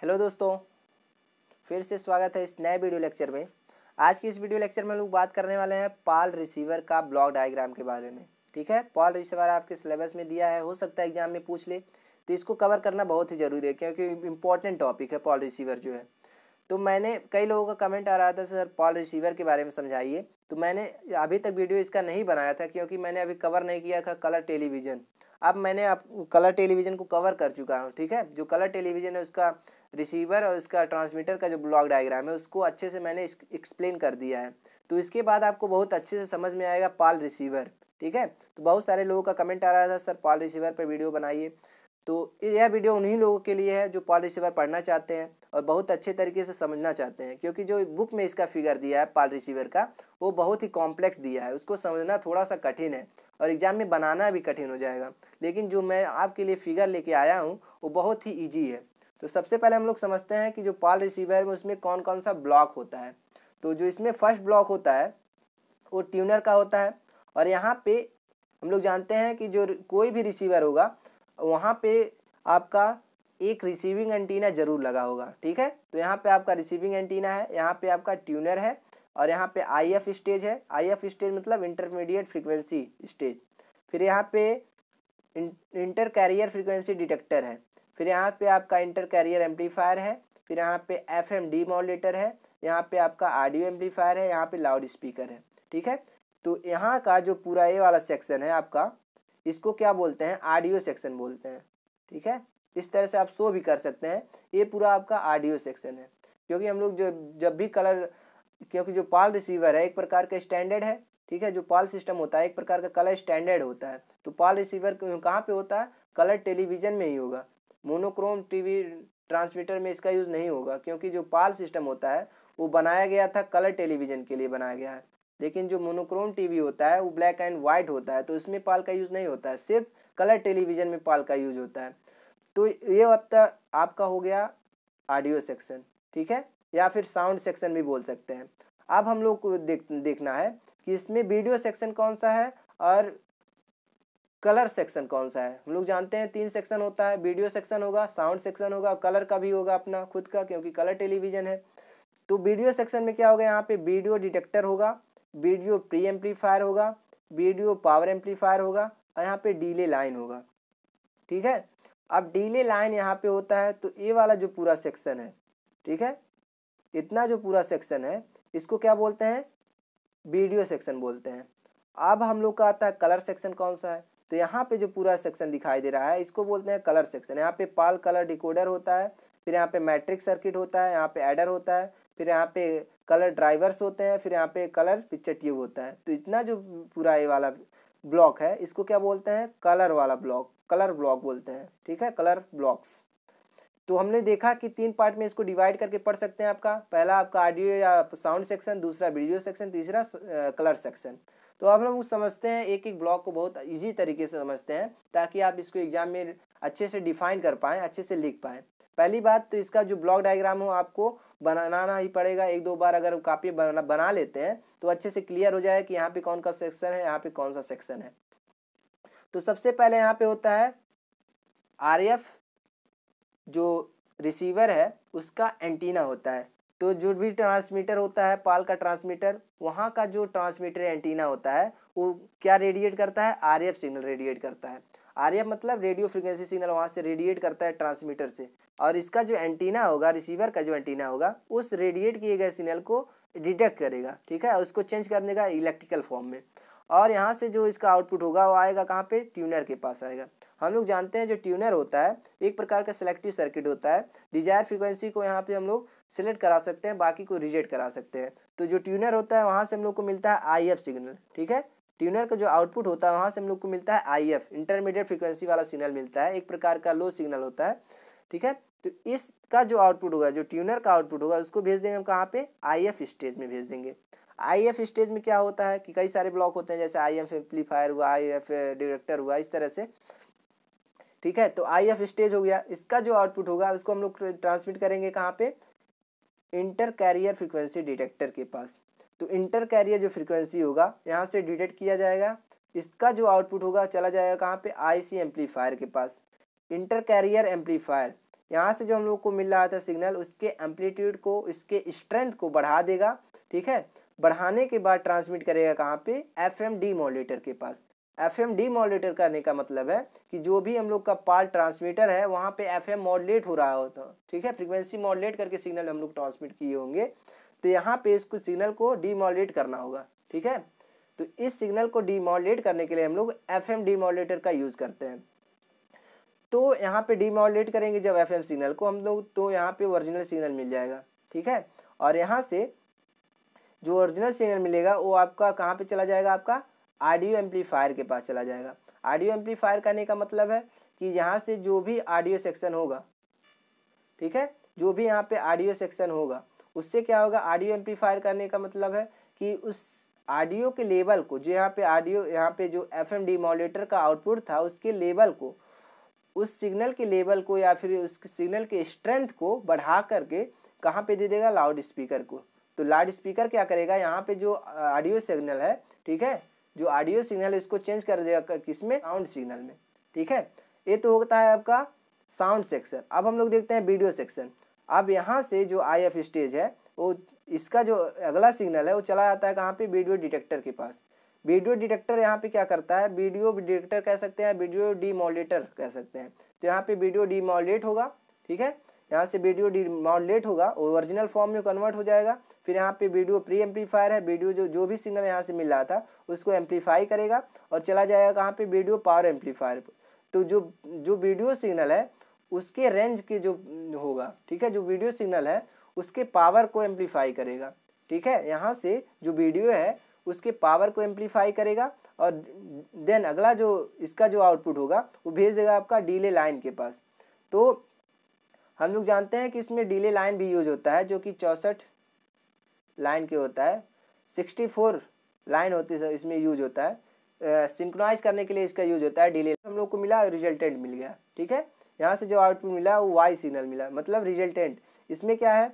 hello दोस्तों फिर से स्वागत है इस नए वीडियो लेक्चर में आज की इस वीडियो लेक्चर में लोग बात करने वाले हैं पाल रिसीवर का ब्लॉक डायग्राम के बारे में ठीक है पाल रिसीवर आपके सिलेबस में दिया है हो सकता है एग्जाम में पूछ ले तो इसको कवर करना बहुत ही ज़रूरी है क्योंकि इम्पोर्टेंट टॉपिक है पॉल रिसीवर जो है तो मैंने कई लोगों का कमेंट आ रहा था सर पॉल रिसीवर के बारे में समझाइए तो मैंने अभी तक वीडियो इसका नहीं बनाया था क्योंकि मैंने अभी कवर नहीं किया था कलर टेलीविज़न अब मैंने आप कलर टेलीविज़न को कवर कर चुका हूँ ठीक है जो कलर टेलीविज़न है उसका रिसीवर और उसका ट्रांसमीटर का जो ब्लॉक डायग्राम है उसको अच्छे से मैंने एक्सप्लेन कर दिया है तो इसके बाद आपको बहुत अच्छे से समझ में आएगा पाल रिसीवर ठीक है तो बहुत सारे लोगों का कमेंट आ रहा था सर पाल रिसीवर पर वीडियो बनाइए तो यह वीडियो उन्हीं लोगों के लिए है जो पाल रिसीवर पढ़ना चाहते हैं और बहुत अच्छे तरीके से समझना चाहते हैं क्योंकि जो बुक में इसका फिगर दिया है पाल रिसीवर का वो बहुत ही कॉम्प्लेक्स दिया है उसको समझना थोड़ा सा कठिन है और एग्ज़ाम में बनाना भी कठिन हो जाएगा लेकिन जो मैं आपके लिए फिगर लेके आया हूँ वो बहुत ही ईजी है तो सबसे पहले हम लोग समझते हैं कि जो पाल रिसीवर में उसमें कौन कौन सा ब्लॉक होता है तो जो इसमें फर्स्ट ब्लॉक होता है वो ट्यूनर का होता है और यहाँ पे हम लोग जानते हैं कि जो कोई भी रिसीवर होगा वहाँ पे आपका एक रिसीविंग एंटीना जरूर लगा होगा ठीक है तो यहाँ पे आपका रिसीविंग एंटीना है यहाँ पे आपका ट्यूनर है और यहाँ पे आई एफ स्टेज है आई एफ स्टेज मतलब इंटरमीडिएट फ्रीक्वेंसी स्टेज फिर यहाँ पे इंटर कैरियर फ्रीक्वेंसी डिटेक्टर है फिर यहाँ पे आपका इंटर कैरियर एम्पलीफायर है फिर यहाँ पे एफ एम डी मॉडलेटर है यहाँ पे आपका आडियो एम्पलीफायर है यहाँ पे लाउड स्पीकर है ठीक है तो यहाँ का जो पूरा ये वाला सेक्शन है आपका इसको क्या बोलते हैं आडियो सेक्शन बोलते हैं ठीक है इस तरह से आप शो भी कर सकते हैं ये पूरा आपका आडियो सेक्शन है क्योंकि हम लोग जो जब भी कलर क्योंकि जो पाल रिसीवर है एक प्रकार का स्टैंडर्ड है ठीक है जो पाल सिस्टम होता है एक प्रकार का कलर स्टैंडर्ड होता है तो पाल रिसीवर कहाँ पे होता है कलर टेलीविजन में ही होगा मोनोक्रोम टीवी ट्रांसमीटर में इसका यूज़ नहीं होगा क्योंकि जो पाल सिस्टम होता है वो बनाया गया था कलर टेलीविजन के लिए बनाया गया है लेकिन जो मोनोक्रोम टीवी होता है वो ब्लैक एंड वाइट होता है तो इसमें पाल का यूज़ नहीं होता है सिर्फ कलर टेलीविज़न में पाल का यूज होता है तो ये अब तक आपका हो गया ऑडियो सेक्शन ठीक है या फिर साउंड सेक्शन भी बोल सकते हैं अब हम लोग को देख देखना है कि इसमें वीडियो सेक्शन कौन सा है और कलर सेक्शन कौन सा है हम लोग जानते हैं तीन सेक्शन होता है वीडियो सेक्शन होगा साउंड सेक्शन होगा कलर का भी होगा अपना खुद का क्योंकि कलर टेलीविजन है तो वीडियो सेक्शन में क्या होगा यहाँ पे वीडियो डिटेक्टर होगा वीडियो प्री एम्पलीफायर होगा वीडियो पावर एम्पलीफायर होगा और यहाँ पे डीले लाइन होगा ठीक है अब डीले लाइन यहाँ पे होता है तो ये वाला जो पूरा सेक्शन है ठीक है इतना जो पूरा सेक्शन है इसको क्या बोलते हैं वीडियो सेक्शन बोलते हैं अब हम लोग का आता है कलर सेक्शन कौन सा है तो यहाँ पे जो पूरा सेक्शन दिखाई दे रहा है इसको बोलते हैं कलर सेक्शन यहाँ पे पाल कलर डिकोडर होता है फिर यहाँ पे मैट्रिक सर्किट होता है यहाँ पे एडर होता है फिर यहाँ पे कलर ड्राइवर्स होते हैं फिर यहाँ पे कलर पिक्चर ट्यूब होता है तो इतना जो पूरा ये वाला ब्लॉक है इसको क्या बोलते हैं कलर वाला ब्लॉक कलर ब्लॉक बोलते हैं ठीक है कलर ब्लॉक्स तो हमने देखा कि तीन पार्ट में इसको डिवाइड करके पढ़ सकते हैं आपका पहला आपका ऑडियो या साउंड सेक्शन दूसरा वीडियो सेक्शन तीसरा कलर सेक्शन तो अब हम समझते हैं एक एक ब्लॉक को बहुत इजी तरीके से समझते हैं ताकि आप इसको एग्जाम में अच्छे से डिफाइन कर पाएँ अच्छे से लिख पाएँ पहली बात तो इसका जो ब्लॉक डायग्राम हो आपको बनाना ही पड़ेगा एक दो बार अगर कापी बना बना लेते हैं तो अच्छे से क्लियर हो जाए कि यहाँ पे कौन का सेक्शन है यहाँ पे कौन सा सेक्शन है तो सबसे पहले यहाँ पे होता है आर जो रिसीवर है उसका एंटीना होता है तो जो भी ट्रांसमीटर होता है पाल का ट्रांसमीटर वहाँ का जो ट्रांसमीटर एंटीना होता है वो क्या रेडिएट करता है आर सिग्नल रेडिएट करता है आर मतलब रेडियो फ्रिक्वेंसी सिग्नल वहाँ से रेडिएट करता है ट्रांसमीटर से और इसका जो एंटीना होगा रिसीवर का जो एंटीना होगा उस रेडिएट किए गए सिग्नल को डिटेक्ट करेगा ठीक है उसको चेंज करने का इलेक्ट्रिकल फॉर्म में और यहाँ से जो इसका आउटपुट होगा वो आएगा कहाँ पे ट्यूनर के पास आएगा हम लोग जानते हैं जो ट्यूनर होता है एक प्रकार का सेलेक्टिव सर्किट होता है डिजायर फ्रीक्वेंसी को यहाँ पे हम लोग सेलेक्ट करा सकते हैं बाकी को रिजेक्ट करा सकते हैं तो जो ट्यूनर होता है वहाँ से हम लोग को मिलता है आई एफ सिग्नल ठीक है ट्यूनर का जो आउटपुट होता है वहाँ से हम लोग को मिलता है आई एफ इंटरमीडिएट फ्रिक्वेंसी वाला सिग्नल मिलता है एक प्रकार का लो सिग्नल होता है ठीक है तो इसका जो आउटपुट होगा जो ट्यूनर का आउटपुट होगा उसको भेज देंगे हम कहाँ पे आई एफ स्टेज में भेज देंगे आई एफ स्टेज में क्या होता है कि कई सारे ब्लॉक होते हैं जैसे आई एफ एम्पलीफायर हुआ आई एफ डिरेक्टर हुआ इस तरह से ठीक है तो आई एफ स्टेज हो गया इसका जो आउटपुट होगा उसको हम लोग ट्रांसमिट करेंगे कहाँ पे इंटर कैरियर फ्रिक्वेंसी डिटेक्टर के पास तो इंटर कैरियर जो फ्रिक्वेंसी होगा यहाँ से डिटेक्ट किया जाएगा इसका जो आउटपुट होगा चला जाएगा कहाँ पे आईसी एम्पलीफायर के पास इंटर कैरियर एम्पलीफायर यहाँ से जो हम लोग को मिल रहा था सिग्नल उसके एम्पलीट्यूड को इसके स्ट्रेंथ को बढ़ा देगा ठीक है बढ़ाने के बाद ट्रांसमिट करेगा कहाँ पे एफ एम डी मॉलिटर के पास एफ एम डी मॉलिटर करने का मतलब है कि जो भी हम लोग का पार्ट ट्रांसमीटर है वहाँ पे एफ एम मॉडलेट हो रहा होता ठीक है फ्रिक्वेंसी मॉडलेट करके सिग्नल हम लोग ट्रांसमिट किए होंगे तो यहाँ पे इसको सिग्नल को डीमोलेट करना होगा ठीक है तो इस सिग्नल को डीमोलेट करने के लिए हम लोग एफ एम का यूज़ करते हैं तो यहाँ पे डीमोलेट करेंगे जब एफ एम सिग्नल को हम लोग तो यहाँ पे ओरिजिनल सिग्नल मिल जाएगा ठीक है और यहाँ से जो ओरिजिनल सिग्नल मिलेगा वो आपका कहाँ पे चला जाएगा आपका ऑडियो एम्पलीफायर के पास चला जाएगा ऑडियो एम्पलीफायर करने का मतलब है कि यहाँ से जो भी ऑडियो सेक्शन होगा ठीक है जो भी यहाँ पे ऑडियो सेक्शन होगा उससे क्या होगा ऑडियो एम्पलीफायर करने का मतलब है कि उस ऑडियो के लेवल को जो यहाँ पे ऑडियो यहाँ पे जो एफ एम डिमोलेटर का आउटपुट था उसके लेवल को उस सिग्नल के लेवल को या फिर उस सिग्नल के स्ट्रेंथ को बढ़ा करके कहाँ पे दे देगा लाउड स्पीकर को तो लाउड स्पीकर क्या करेगा यहाँ पे जो ऑडियो सिग्नल है ठीक है जो ऑडियो सिग्नल है इसको चेंज कर देगा किस में साउंड सिग्नल में ठीक है ये तो होता है आपका साउंड सेक्शन अब हम लोग देखते हैं वीडियो सेक्शन अब यहाँ से जो आई एफ स्टेज है वो इसका जो अगला सिग्नल है वो चला जाता है कहाँ पे वीडियो डिटेक्टर के पास वीडियो डिटेक्टर यहाँ पे क्या करता है वीडियो डिटेक्टर कह सकते हैं वीडियो डीमोलेटर कह सकते हैं तो यहाँ पे वीडियो डीमोलेट होगा ठीक है यहाँ से वीडियो डीमोलेट होगा ओरिजिनल फॉर्म में कन्वर्ट हो जाएगा फिर यहाँ पे वीडियो प्री एम्पलीफायर है वीडियो जो जो भी सिग्नल यहाँ से मिल रहा था उसको एम्पलीफाई करेगा और चला जाएगा कहाँ पे वीडियो पावर एम्पलीफायर तो जो जो वीडियो सिग्नल है उसके रेंज के जो होगा ठीक है जो वीडियो सिग्नल है उसके पावर को एम्पलीफाई करेगा ठीक है यहाँ से जो वीडियो है उसके पावर को एम्पलीफाई करेगा और देन अगला जो इसका जो आउटपुट होगा वो भेज देगा आपका डीले लाइन के पास तो हम लोग जानते हैं कि इसमें डीले लाइन भी यूज होता है जो कि चौंसठ लाइन के होता है सिक्सटी फोर लाइन होती है इसमें यूज होता है सिंक्रोनाइज करने के लिए इसका यूज होता है डीले हम लोग को मिला रिजल्टेंट मिल गया ठीक है यहाँ से जो आउटपुट मिला वो वाई सिग्नल मिला मतलब रिजल्टेंट इसमें क्या है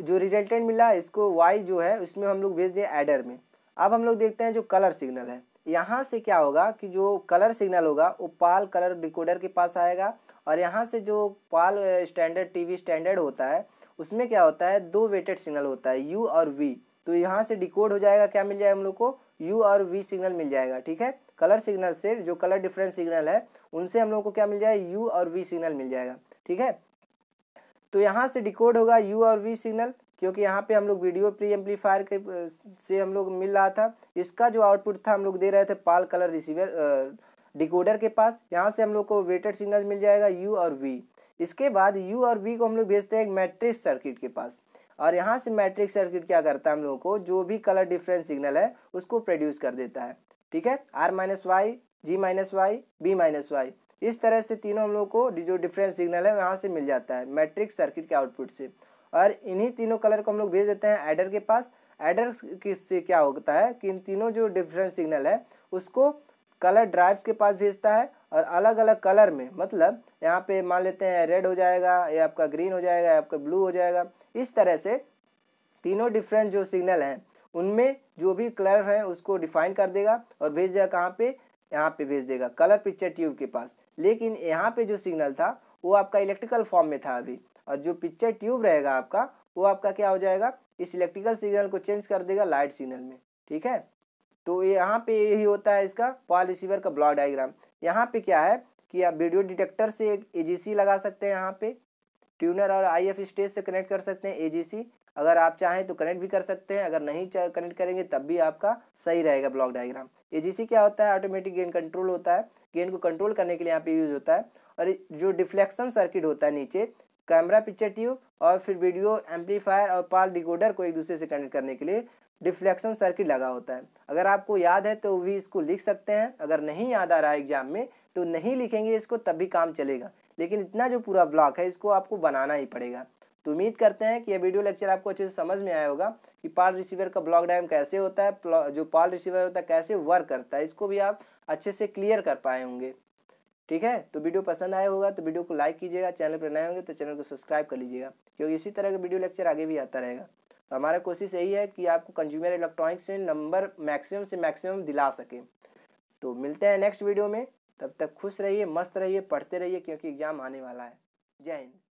जो रिजल्टेंट मिला इसको वाई जो है उसमें हम लोग भेज दें एडर में अब हम लोग देखते हैं जो कलर सिग्नल है यहाँ से क्या होगा कि जो कलर सिग्नल होगा वो पाल कलर डिकोडर के पास आएगा और यहाँ से जो पाल स्टैंडर्ड टीवी स्टैंडर्ड होता है उसमें क्या होता है दो वेटेड सिग्नल होता है यू और वी तो यहाँ से डिकोड हो जाएगा क्या मिल जाएगा हम लोग को यू और वी सिग्नल मिल जाएगा ठीक है कलर सिग्नल से जो कलर डिफरेंस सिग्नल है उनसे हम लोग को क्या मिल जाएगा यू और वी सिग्नल मिल जाएगा ठीक है तो यहाँ से डिकोड होगा यू और वी सिग्नल क्योंकि यहाँ पे हम लोग वीडियो प्री एम्पलीफायर के से हम लोग मिल रहा था इसका जो आउटपुट था हम लोग दे रहे थे पाल कलर रिसीवर डिकोडर के पास यहाँ से हम लोग को वेटेड सिग्नल मिल जाएगा यू और वी इसके बाद यू और वी को हम लोग भेजते हैं एक सर्किट के पास और यहाँ से मैट्रिक सर्किट क्या करता है हम लोगों को जो भी कलर डिफरेंस सिग्नल है उसको प्रोड्यूस कर देता है ठीक है R minus Y G minus Y B minus Y इस तरह से तीनों हम लोग को जो डिफरेंस सिग्नल है वहाँ से मिल जाता है मैट्रिक्स सर्किट के आउटपुट से और इन्हीं तीनों कलर को हम लोग भेज देते हैं एडर के पास एडर से क्या होता है कि इन तीनों जो डिफरेंस सिग्नल है उसको कलर ड्राइव्स के पास भेजता है और अलग अलग कलर में मतलब यहाँ पे मान लेते हैं रेड हो जाएगा या आपका ग्रीन हो जाएगा या आपका ब्लू हो जाएगा इस तरह से तीनों डिफरेंट जो सिग्नल हैं उनमें जो भी कलर है उसको डिफाइन कर देगा और भेज देगा कहाँ पे यहाँ पे भेज देगा कलर पिक्चर ट्यूब के पास लेकिन यहाँ पे जो सिग्नल था वो आपका इलेक्ट्रिकल फॉर्म में था अभी और जो पिक्चर ट्यूब रहेगा आपका वो आपका क्या हो जाएगा इस इलेक्ट्रिकल सिग्नल को चेंज कर देगा लाइट सिग्नल में ठीक है तो यहाँ पे यही होता है इसका पॉल रिसीवर का ब्लॉक डायग्राम यहाँ पे क्या है कि आप वीडियो डिटेक्टर से एक एजीसी लगा सकते हैं यहाँ पे ट्यूनर और आईएफ स्टेज से कनेक्ट कर सकते हैं एजीसी अगर आप चाहें तो कनेक्ट भी कर सकते हैं अगर नहीं कनेक्ट करेंगे तब भी आपका सही रहेगा ब्लॉक डायग्राम जी क्या होता है ऑटोमेटिक गेंद कंट्रोल होता है गेंद को कंट्रोल करने के लिए यहाँ पे यूज होता है और जो डिफ्लेक्शन सर्किट होता है नीचे कैमरा पिक्चर ट्यूब और फिर वीडियो एम्पलीफायर और पाल डिकोडर को एक दूसरे से कनेक्ट करने के लिए डिफ्लेक्शन सर्किट लगा होता है अगर आपको याद है तो भी इसको लिख सकते हैं अगर नहीं याद आ रहा है एग्जाम में तो नहीं लिखेंगे इसको तब भी काम चलेगा लेकिन इतना जो पूरा ब्लॉक है इसको आपको बनाना ही पड़ेगा तो उम्मीद करते हैं कि यह वीडियो लेक्चर आपको अच्छे से समझ में आया होगा कि पाल रिसीवर का ब्लॉक डायम कैसे होता है जो पाल रिसीवर होता है कैसे वर्क करता है इसको भी आप अच्छे से क्लियर कर पाए होंगे ठीक है तो वीडियो पसंद आया होगा तो वीडियो को लाइक कीजिएगा चैनल पर नए होंगे तो चैनल को सब्सक्राइब कर लीजिएगा क्योंकि इसी तरह का वीडियो लेक्चर आगे भी आता रहेगा और तो हमारा कोशिश यही है कि आपको कंज्यूमर इलेक्ट्रॉनिक्स में नंबर मैक्सिमम से मैक्सिमम दिला सकें तो मिलते हैं नेक्स्ट वीडियो में तब तक खुश रहिए मस्त रहिए पढ़ते रहिए क्योंकि एग्ज़ाम आने वाला है जय हिंद